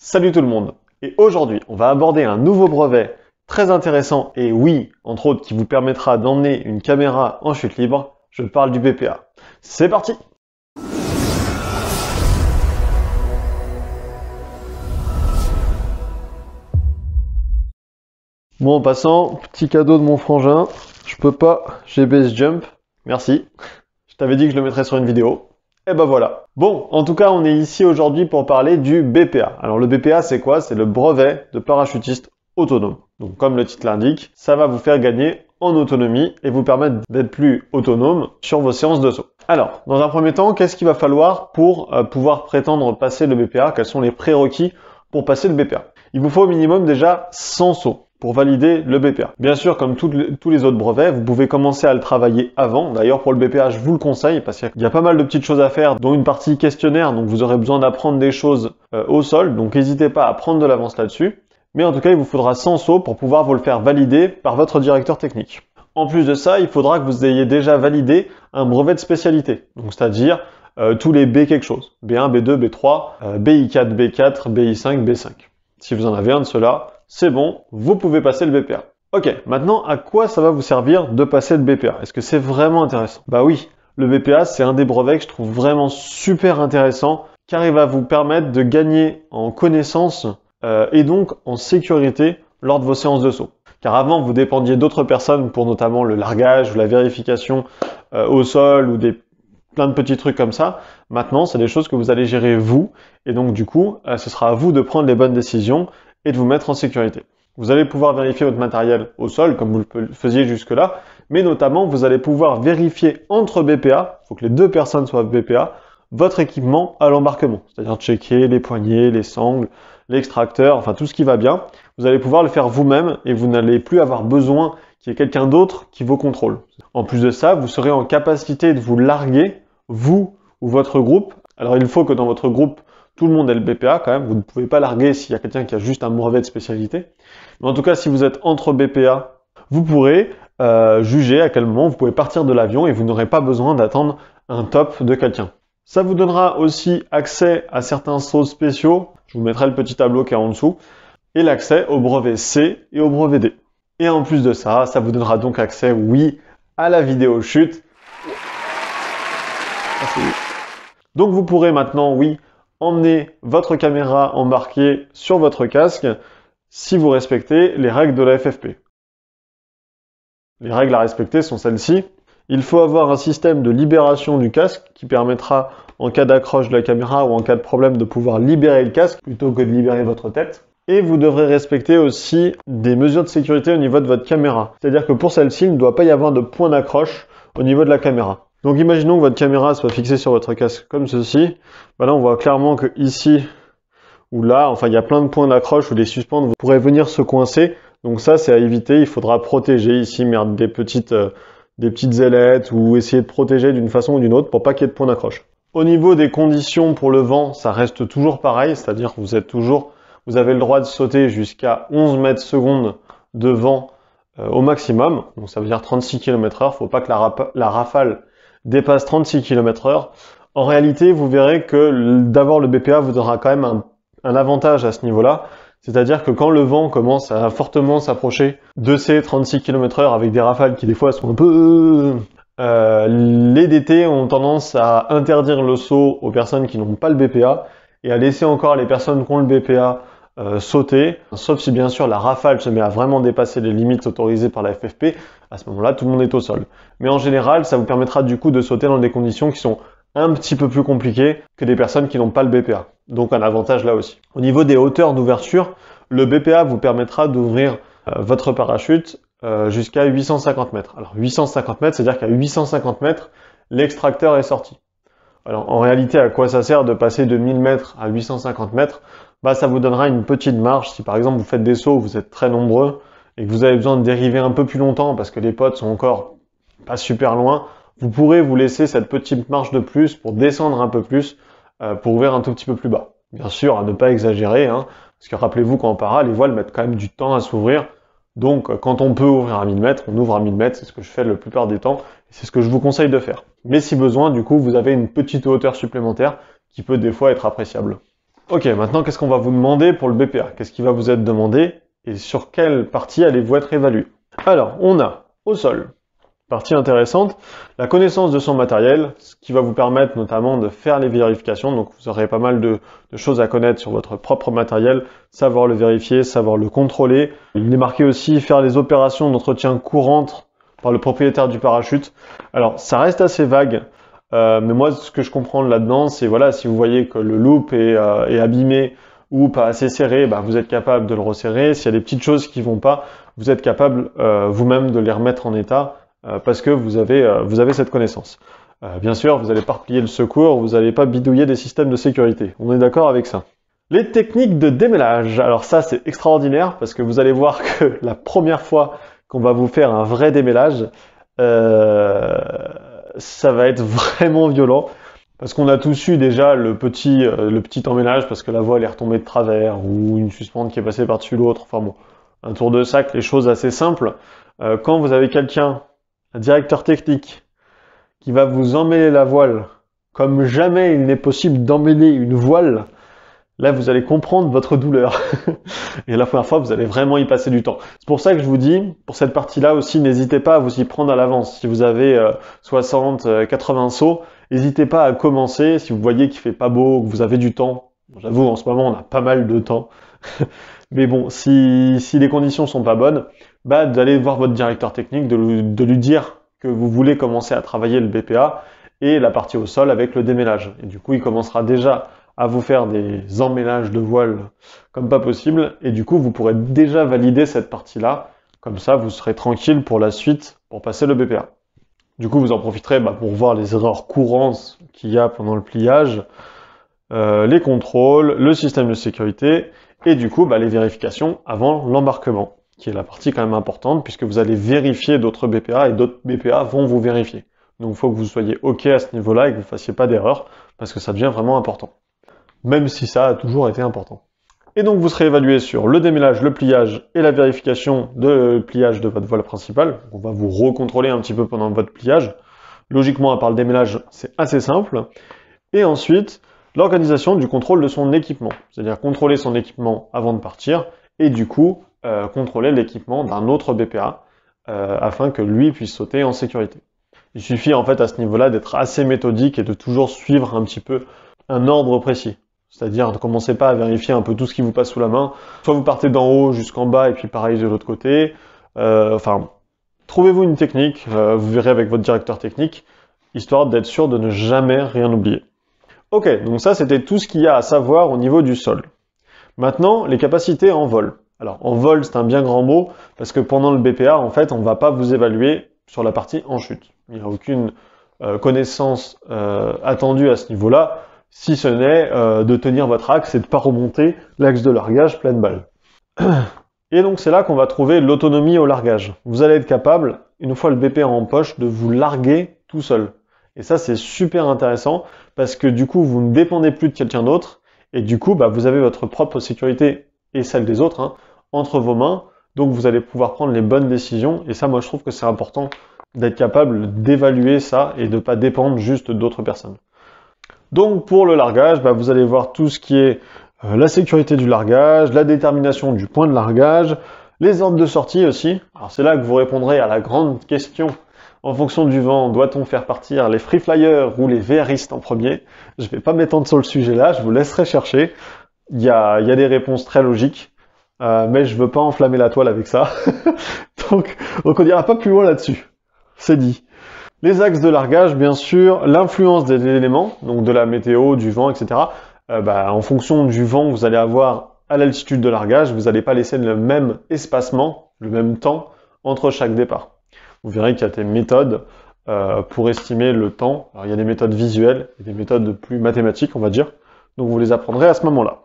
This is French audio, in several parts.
Salut tout le monde Et aujourd'hui, on va aborder un nouveau brevet très intéressant et oui, entre autres, qui vous permettra d'emmener une caméra en chute libre. Je parle du BPA. C'est parti bon en passant, petit cadeau de mon frangin. Je peux pas, j'ai base jump. Merci. Je t'avais dit que je le mettrais sur une vidéo. Et eh ben voilà. Bon, en tout cas, on est ici aujourd'hui pour parler du BPA. Alors le BPA, c'est quoi C'est le brevet de parachutiste autonome. Donc comme le titre l'indique, ça va vous faire gagner en autonomie et vous permettre d'être plus autonome sur vos séances de saut. Alors, dans un premier temps, qu'est-ce qu'il va falloir pour euh, pouvoir prétendre passer le BPA Quels sont les prérequis pour passer le BPA Il vous faut au minimum déjà 100 sauts pour valider le BPA. Bien sûr, comme tous les autres brevets, vous pouvez commencer à le travailler avant. D'ailleurs, pour le BPA, je vous le conseille parce qu'il y a pas mal de petites choses à faire, dont une partie questionnaire. Donc, vous aurez besoin d'apprendre des choses euh, au sol. Donc, n'hésitez pas à prendre de l'avance là-dessus. Mais en tout cas, il vous faudra 100 sauts pour pouvoir vous le faire valider par votre directeur technique. En plus de ça, il faudra que vous ayez déjà validé un brevet de spécialité. Donc, c'est-à-dire euh, tous les B quelque chose. B1, B2, B3, b BI4, B4, BI5, B5. Si vous en avez un de ceux-là, c'est bon, vous pouvez passer le BPA. Ok, maintenant à quoi ça va vous servir de passer le BPA Est-ce que c'est vraiment intéressant Bah oui, le BPA c'est un des brevets que je trouve vraiment super intéressant car il va vous permettre de gagner en connaissance euh, et donc en sécurité lors de vos séances de saut. Car avant vous dépendiez d'autres personnes pour notamment le largage ou la vérification euh, au sol ou des plein de petits trucs comme ça. Maintenant, c'est des choses que vous allez gérer vous. Et donc, du coup, euh, ce sera à vous de prendre les bonnes décisions et de vous mettre en sécurité. Vous allez pouvoir vérifier votre matériel au sol, comme vous le faisiez jusque-là, mais notamment, vous allez pouvoir vérifier entre BPA, il faut que les deux personnes soient BPA, votre équipement à l'embarquement, c'est-à-dire checker les poignées, les sangles, l'extracteur, enfin tout ce qui va bien. Vous allez pouvoir le faire vous-même et vous n'allez plus avoir besoin qu'il y ait quelqu'un d'autre qui vous contrôle. En plus de ça, vous serez en capacité de vous larguer, vous ou votre groupe. Alors il faut que dans votre groupe, tout le monde est le BPA quand même, vous ne pouvez pas larguer s'il y a quelqu'un qui a juste un brevet de spécialité. Mais en tout cas, si vous êtes entre BPA, vous pourrez euh, juger à quel moment vous pouvez partir de l'avion et vous n'aurez pas besoin d'attendre un top de quelqu'un. Ça vous donnera aussi accès à certains sauts spéciaux, je vous mettrai le petit tableau qui est en dessous, et l'accès au brevet C et au brevet D. Et en plus de ça, ça vous donnera donc accès, oui, à la vidéo chute. Donc vous pourrez maintenant, oui, emmenez votre caméra embarquée sur votre casque si vous respectez les règles de la FFP. Les règles à respecter sont celles-ci. Il faut avoir un système de libération du casque qui permettra en cas d'accroche de la caméra ou en cas de problème de pouvoir libérer le casque plutôt que de libérer votre tête. Et vous devrez respecter aussi des mesures de sécurité au niveau de votre caméra. C'est-à-dire que pour celle-ci, il ne doit pas y avoir de point d'accroche au niveau de la caméra. Donc imaginons que votre caméra soit fixée sur votre casque comme ceci. Voilà, bah, là on voit clairement que ici ou là, enfin il y a plein de points d'accroche où les suspentes pourraient venir se coincer. Donc ça c'est à éviter, il faudra protéger ici merde, des, petites, euh, des petites ailettes ou essayer de protéger d'une façon ou d'une autre pour pas qu'il y ait de points d'accroche. Au niveau des conditions pour le vent, ça reste toujours pareil, c'est-à-dire que vous êtes toujours, vous avez le droit de sauter jusqu'à 11 mètres secondes de vent euh, au maximum, donc ça veut dire 36 km heure, faut pas que la rafale dépasse 36 km/h. En réalité, vous verrez que d'avoir le BPA vous donnera quand même un, avantage à ce niveau-là. C'est-à-dire que quand le vent commence à fortement s'approcher de ces 36 km/h avec des rafales qui des fois sont un peu... Euh, les DT ont tendance à interdire le saut aux personnes qui n'ont pas le BPA et à laisser encore les personnes qui ont le BPA euh, sauter, sauf si bien sûr la rafale se met à vraiment dépasser les limites autorisées par la FFP, à ce moment-là tout le monde est au sol. Mais en général, ça vous permettra du coup de sauter dans des conditions qui sont un petit peu plus compliquées que des personnes qui n'ont pas le BPA. Donc un avantage là aussi. Au niveau des hauteurs d'ouverture, le BPA vous permettra d'ouvrir euh, votre parachute euh, jusqu'à 850 mètres. Alors 850 mètres, c'est-à-dire qu'à 850 mètres, l'extracteur est sorti. Alors en réalité, à quoi ça sert de passer de 1000 mètres à 850 mètres bah, ça vous donnera une petite marge. Si par exemple vous faites des sauts, vous êtes très nombreux et que vous avez besoin de dériver un peu plus longtemps parce que les potes sont encore pas super loin, vous pourrez vous laisser cette petite marge de plus pour descendre un peu plus, euh, pour ouvrir un tout petit peu plus bas. Bien sûr, à ne pas exagérer, hein, parce que rappelez-vous qu'en para, les voiles mettent quand même du temps à s'ouvrir. Donc, euh, quand on peut ouvrir à 1000 mètres, on ouvre à 1000 mètres, c'est ce que je fais la plupart des temps, et c'est ce que je vous conseille de faire. Mais si besoin, du coup, vous avez une petite hauteur supplémentaire qui peut des fois être appréciable. Ok, maintenant qu'est-ce qu'on va vous demander pour le BPA Qu'est-ce qui va vous être demandé et sur quelle partie allez-vous être évalué Alors, on a au sol, partie intéressante, la connaissance de son matériel, ce qui va vous permettre notamment de faire les vérifications. Donc vous aurez pas mal de, de choses à connaître sur votre propre matériel, savoir le vérifier, savoir le contrôler. Il est marqué aussi faire les opérations d'entretien courantes par le propriétaire du parachute. Alors ça reste assez vague, euh, mais moi, ce que je comprends là-dedans, c'est voilà, si vous voyez que le loop est, euh, est abîmé ou pas assez serré, bah, vous êtes capable de le resserrer. S'il y a des petites choses qui vont pas, vous êtes capable euh, vous-même de les remettre en état euh, parce que vous avez, euh, vous avez cette connaissance. bien sûr, vous n'allez pas replier le secours, vous n'allez pas bidouiller des systèmes de sécurité. On est d'accord avec ça. Les techniques de démêlage. Alors ça, c'est extraordinaire parce que vous allez voir que la première fois qu'on va vous faire un vrai démêlage, euh, ça va être vraiment violent. Parce qu'on a tous eu déjà le petit, euh, le petit emménage parce que la voile est retombée de travers ou une suspente qui est passée par-dessus l'autre. Enfin bon, un tour de sac, les choses assez simples. Euh, quand vous avez quelqu'un, un directeur technique, qui va vous emmêler la voile, comme jamais il n'est possible d'emmêler une voile, là vous allez comprendre votre douleur. et la première fois, vous allez vraiment y passer du temps. C'est pour ça que je vous dis, pour cette partie-là aussi, n'hésitez pas à vous y prendre à l'avance. Si vous avez 60, euh, 80 euh, sauts, n'hésitez pas à commencer. Si vous voyez qu'il fait pas beau, que vous avez du temps, j'avoue, en ce moment, on a pas mal de temps. Mais bon, si, les conditions sont pas bonnes, bah, d'aller voir votre directeur technique, de lui, dire que vous voulez commencer à travailler le BPA et la partie au sol avec le démêlage. Et du coup, il commencera déjà à vous faire des emménages de voiles comme pas possible. Et du coup, vous pourrez déjà valider cette partie-là. Comme ça, vous serez tranquille pour la suite, pour passer le BPA. Du coup, vous en profiterez bah, pour voir les erreurs courantes qu'il y a pendant le pliage, euh, les contrôles, le système de sécurité, et du coup, bah, les vérifications avant l'embarquement, qui est la partie quand même importante, puisque vous allez vérifier d'autres BPA, et d'autres BPA vont vous vérifier. Donc il faut que vous soyez OK à ce niveau-là et que vous ne fassiez pas d'erreur, parce que ça devient vraiment important même si ça a toujours été important. Et donc vous serez évalué sur le démêlage, le pliage et la vérification de pliage de votre voile principale. On va vous recontrôler un petit peu pendant votre pliage. Logiquement, à part le démêlage, c'est assez simple. Et ensuite, l'organisation du contrôle de son équipement. C'est-à-dire contrôler son équipement avant de partir et du coup, euh, contrôler l'équipement d'un autre BPA euh, afin que lui puisse sauter en sécurité. Il suffit en fait à ce niveau-là d'être assez méthodique et de toujours suivre un petit peu un ordre précis. C'est-à-dire, ne commencez pas à vérifier un peu tout ce qui vous passe sous la main. Soit vous partez d'en haut jusqu'en bas et puis pareil de l'autre côté. Euh, enfin, trouvez-vous une technique, euh, vous verrez avec votre directeur technique, histoire d'être sûr de ne jamais rien oublier. Ok, donc ça c'était tout ce qu'il y a à savoir au niveau du sol. Maintenant, les capacités en vol. Alors, en vol, c'est un bien grand mot, parce que pendant le BPA, en fait, on ne va pas vous évaluer sur la partie en chute. Il n'y a aucune euh, connaissance attendue à ce niveau-là si ce n'est euh, de tenir votre axe et de ne pas remonter l'axe de largage pleine balle. Et donc c'est là qu'on va trouver l'autonomie au largage. Vous allez être capable, une fois le BP en poche, de vous larguer tout seul. Et ça c'est super intéressant parce que du coup vous ne dépendez plus de quelqu'un d'autre et du coup bah, vous avez votre propre sécurité et celle des autres hein, entre vos mains. Donc vous allez pouvoir prendre les bonnes décisions et ça moi je trouve que c'est important d'être capable d'évaluer ça et de ne pas dépendre juste d'autres personnes. Donc pour le largage, bah, vous allez voir tout ce qui est euh, la sécurité du largage, la détermination du point de largage, les ordres de sortie aussi. Alors c'est là que vous répondrez à la grande question. En fonction du vent, doit-on faire partir les free flyers ou les VRistes en premier Je ne vais pas m'étendre sur le sujet là, je vous laisserai chercher. Il y a, des réponses très logiques, euh, mais je veux pas enflammer la toile avec ça. donc, on n'ira pas plus loin là-dessus. C'est dit. Les axes de largage, bien sûr, l'influence des éléments, donc de la météo, du vent, etc. Euh, bah, en fonction du vent, que vous allez avoir à l'altitude de largage, vous n'allez pas laisser le même espacement, le même temps entre chaque départ. Vous verrez qu'il y a des méthodes euh, pour estimer le temps. Alors, il y a des méthodes visuelles et des méthodes plus mathématiques, on va dire. Donc vous les apprendrez à ce moment-là.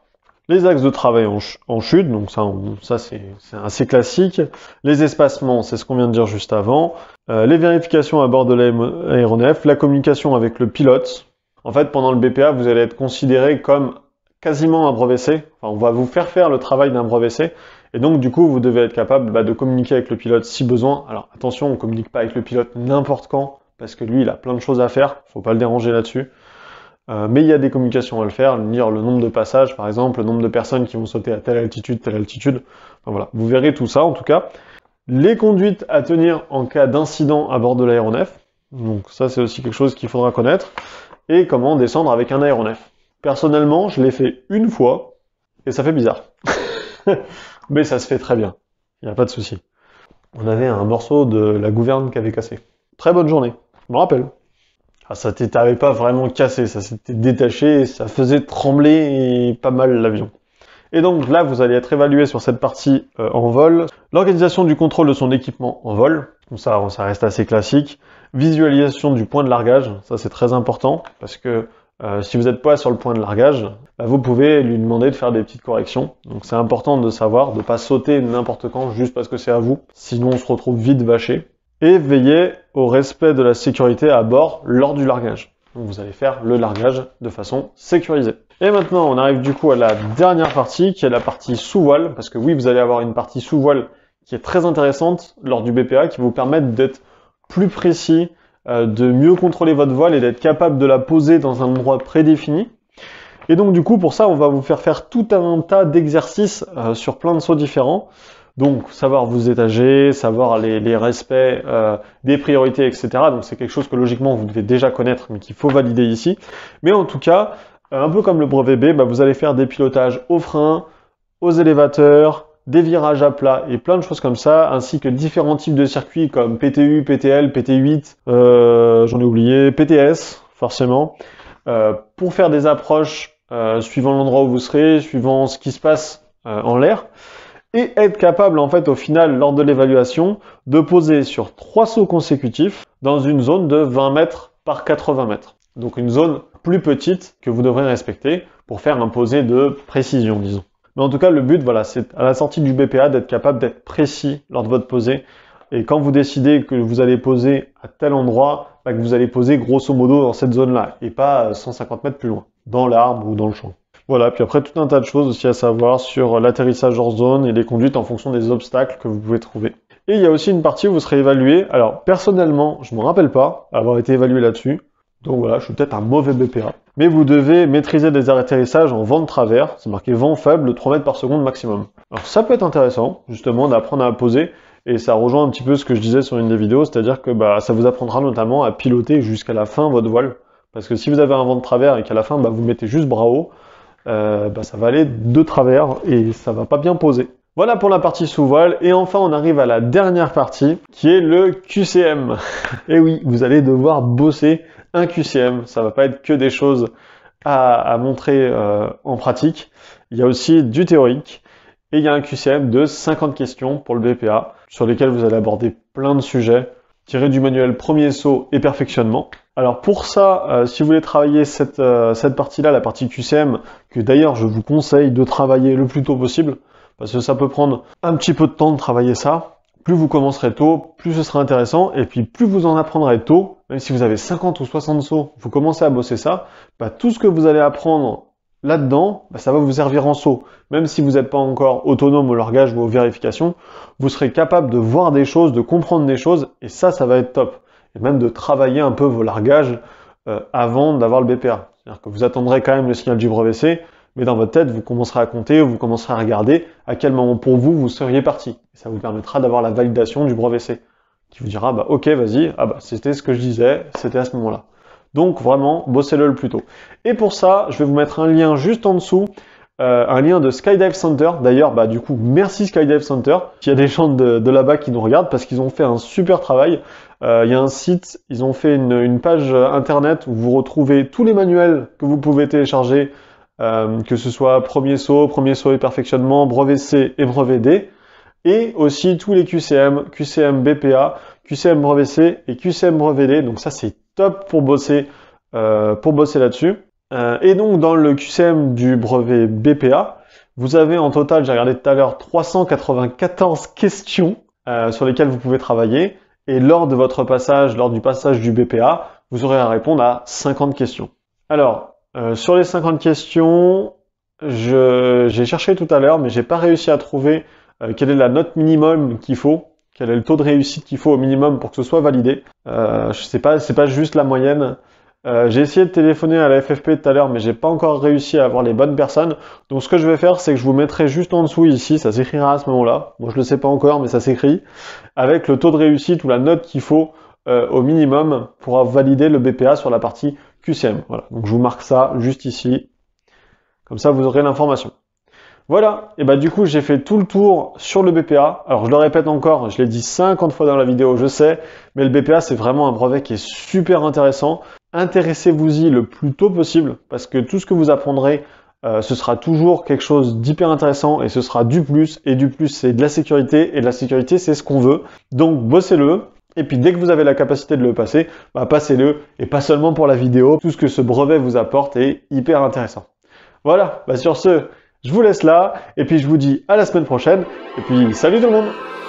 Les axes de travail en, chute, donc ça, ça c'est assez classique. Les espacements, c'est ce qu'on vient de dire juste avant. Euh, les vérifications à bord de l'aéronef, la communication avec le pilote. En fait, pendant le BPA, vous allez être considéré comme quasiment un brevet C. on va vous faire faire le travail d'un brevet C. Et donc, du coup, vous devez être capable bah, de communiquer avec le pilote si besoin. Alors, attention, on ne communique pas avec le pilote n'importe quand, parce que lui, il a plein de choses à faire. il Faut pas le déranger là-dessus. Euh, mais il y a des communications à le faire, lire le nombre de passages, par exemple, le nombre de personnes qui vont sauter à telle altitude, telle altitude. Enfin, voilà, vous verrez tout ça en tout cas. Les conduites à tenir en cas d'incident à bord de l'aéronef. Donc ça, c'est aussi quelque chose qu'il faudra connaître. Et comment descendre avec un aéronef. Personnellement, je l'ai fait une fois et ça fait bizarre. mais ça se fait très bien. Il n'y a pas de souci. On avait un morceau de la gouverne qui avait cassé. Très bonne journée. Je me rappelle. Ah, ça t'avait pas vraiment cassé, ça s'était détaché, ça faisait trembler pas mal l'avion. Et donc là, vous allez être évalué sur cette partie euh, en vol. L'organisation du contrôle de son équipement en vol, ça, ça reste assez classique. Visualisation du point de largage, ça c'est très important, parce que euh, si vous n'êtes pas sur le point de largage, bah, vous pouvez lui demander de faire des petites corrections. Donc c'est important de savoir, de ne pas sauter n'importe quand juste parce que c'est à vous, sinon on se retrouve vite vaché et veillez au respect de la sécurité à bord lors du largage. Donc vous allez faire le largage de façon sécurisée. Et maintenant, on arrive du coup à la dernière partie, qui est la partie sous-voile, parce que oui, vous allez avoir une partie sous-voile qui est très intéressante lors du BPA, qui vous permettre d'être plus précis, euh, de mieux contrôler votre voile et d'être capable de la poser dans un endroit prédéfini. Et donc du coup, pour ça, on va vous faire faire tout un tas d'exercices euh, sur plein de sauts différents, donc, savoir vous étager, savoir les, respects euh, des priorités, etc. Donc, c'est quelque chose que logiquement vous devez déjà connaître, mais qu'il faut valider ici. Mais en tout cas, euh, un peu comme le brevet B, bah, vous allez faire des pilotages au frein, aux élévateurs, des virages à plat et plein de choses comme ça, ainsi que différents types de circuits comme PTU, PTL, PT8, euh, j'en ai oublié, PTS, forcément, pour faire des approches suivant l'endroit où vous serez, suivant ce qui se passe en l'air et être capable en fait au final lors de l'évaluation de poser sur trois sauts consécutifs dans une zone de 20 mètres par 80 mètres. Donc une zone plus petite que vous devrez respecter pour faire un posé de précision disons. Mais en tout cas le but voilà c'est à la sortie du BPA d'être capable d'être précis lors de votre posé et quand vous décidez que vous allez poser à tel endroit, bah, que vous allez poser grosso modo dans cette zone là et pas 150 mètres plus loin, dans l'arbre ou dans le champ. Voilà, puis après tout un tas de choses aussi à savoir sur l'atterrissage hors zone et les conduites en fonction des obstacles que vous pouvez trouver. Et il y a aussi une partie où vous serez évalué. Alors personnellement, je ne me rappelle pas avoir été évalué là-dessus. Donc voilà, je suis peut-être un mauvais BPA. Mais vous devez maîtriser des atterrissages en vent de travers. C'est marqué vent faible, 3 mètres par seconde maximum. Alors ça peut être intéressant, justement, d'apprendre à poser. Et ça rejoint un petit peu ce que je disais sur une des vidéos, c'est-à-dire que bah, ça vous apprendra notamment à piloter jusqu'à la fin votre voile. Parce que si vous avez un vent de travers et qu'à la fin bah, vous mettez juste bras haut, euh, bah, ça va aller de travers et ça va pas bien poser. Voilà pour la partie sous-voile et enfin on arrive à la dernière partie qui est le QCM. et eh oui, vous allez devoir bosser un QCM, ça va pas être que des choses à, montrer euh, en pratique, il y a aussi du théorique et il y a un QCM de 50 questions pour le BPA sur lesquelles vous allez aborder plein de sujets tirés du manuel premier saut et perfectionnement. Alors pour ça, euh, si vous voulez travailler cette, euh, partie-là, la partie QCM, que d'ailleurs je vous conseille de travailler le plus tôt possible, parce que ça peut prendre un petit peu de temps de travailler ça, plus vous commencerez tôt, plus ce sera intéressant, et puis plus vous en apprendrez tôt, même si vous avez 50 ou 60 sauts, vous commencez à bosser ça, bah, tout ce que vous allez apprendre là-dedans, bah, ça va vous servir en saut. Même si vous n'êtes pas encore autonome au langage ou aux vérifications, vous serez capable de voir des choses, de comprendre des choses, et ça, ça va être top et même de travailler un peu vos largages euh, avant d'avoir le BPA. C'est-à-dire que vous attendrez quand même le signal du brevet C, mais dans votre tête, vous commencerez à compter ou vous commencerez à regarder à quel moment pour vous vous seriez parti. Et ça vous permettra d'avoir la validation du brevet C, qui vous dira bah ok vas-y, ah bah c'était ce que je disais, c'était à ce moment-là. Donc vraiment, bossez-le le plus tôt. Et pour ça, je vais vous mettre un lien juste en dessous euh, un lien de Skydive Center. D'ailleurs, bah, du coup, merci Skydive Center. Il y a des gens de, là-bas qui nous regardent parce qu'ils ont fait un super travail. Euh, il y a un site, ils ont fait une, page internet où vous retrouvez tous les manuels que vous pouvez télécharger, euh, que ce soit premier saut, premier saut et perfectionnement, brevet C et brevet D, et aussi tous les QCM, QCM BPA, QCM brevet C et QCM brevet D. Donc ça, c'est top pour bosser, pour bosser là-dessus. Euh, et donc dans le QCM du brevet BPA, vous avez en total, j'ai regardé tout à l'heure, 394 questions euh, sur lesquelles vous pouvez travailler. Et lors de votre passage, lors du passage du BPA, vous aurez à répondre à 50 questions. Alors, euh, sur les 50 questions, j'ai cherché tout à l'heure, mais j'ai pas réussi à trouver quelle est la note minimum qu'il faut, quel est le taux de réussite qu'il faut au minimum pour que ce soit validé. Euh, je pas, pas juste la moyenne. Euh, j'ai essayé de téléphoner à la FFP tout à l'heure, mais j'ai pas encore réussi à avoir les bonnes personnes. Donc ce que je vais faire, c'est que je vous mettrai juste en dessous ici, ça s'écrira à ce moment-là. Moi je le sais pas encore, mais ça s'écrit avec le taux de réussite ou la note qu'il faut euh, au minimum pour valider le BPA sur la partie QCM. Voilà. Donc je vous marque ça juste ici. Comme ça, vous aurez l'information. Voilà, et bah du coup j'ai fait tout le tour sur le BPA. Alors je le répète encore, je l'ai dit 50 fois dans la vidéo, je sais, mais le BPA c'est vraiment un brevet qui est super intéressant. Intéressez-vous-y le plus tôt possible parce que tout ce que vous apprendrez, euh, ce sera toujours quelque chose d'hyper intéressant et ce sera du plus. Et du plus, c'est de la sécurité et de la sécurité, c'est ce qu'on veut. Donc bossez-le. Et puis dès que vous avez la capacité de le passer, bah, passez-le et pas seulement pour la vidéo. Tout ce que ce brevet vous apporte est hyper intéressant. Voilà, bah, sur ce, je vous laisse là et puis je vous dis à la semaine prochaine. Et puis salut tout le monde